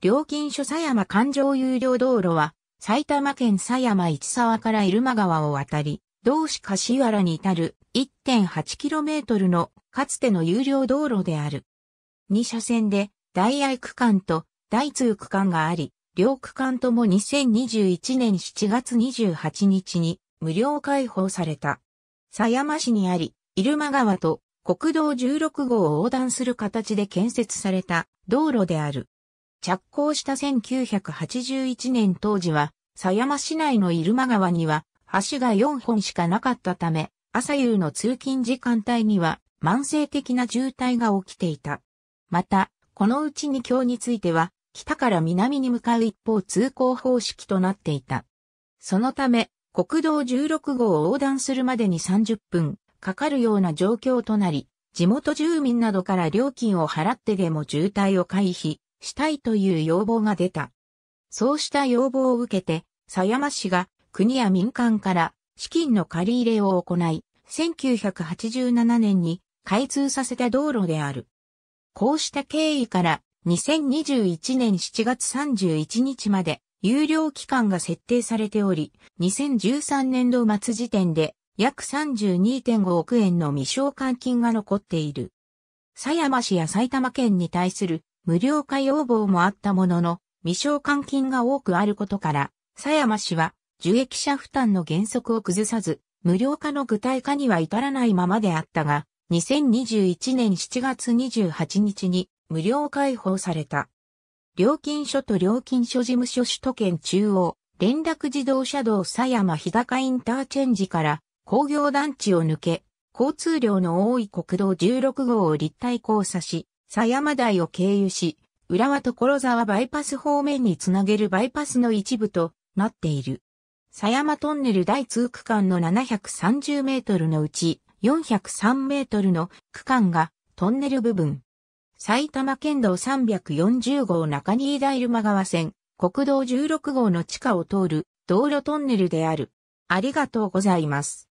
料金所狭山環状有料道路は、埼玉県狭山市沢から入間川を渡り、同市柏原に至る 1.8km のかつての有料道路である。2車線で、大愛区間と大通区間があり、両区間とも2021年7月28日に無料開放された。狭山市にあり、入間川と国道16号を横断する形で建設された道路である。着工した1981年当時は、狭山市内の入間川には、橋が4本しかなかったため、朝夕の通勤時間帯には、慢性的な渋滞が起きていた。また、このうちに橋については、北から南に向かう一方通行方式となっていた。そのため、国道16号を横断するまでに30分かかるような状況となり、地元住民などから料金を払ってでも渋滞を回避したいという要望が出た。そうした要望を受けて、狭山市が国や民間から資金の借り入れを行い、1987年に開通させた道路である。こうした経緯から2021年7月31日まで有料期間が設定されており、2013年度末時点で約32.5億円の未償還金が残っている。狭山市や埼玉県に対する無料化要望もあったものの、未償還金が多くあることから、佐山氏は受益者負担の原則を崩さず、無料化の具体化には至らないままであったが、2021年7月28日に無料開放された。料金所と料金所事務所首都圏中央、連絡自動車道狭山日高インターチェンジから工業団地を抜け、交通量の多い国道16号を立体交差し、狭山台を経由し、浦和所沢バイパス方面につなげるバイパスの一部となっている。狭山トンネル第2区間の730メートルのうち403メートルの区間がトンネル部分。埼玉県道340号中新大ル間川線、国道16号の地下を通る道路トンネルである。ありがとうございます。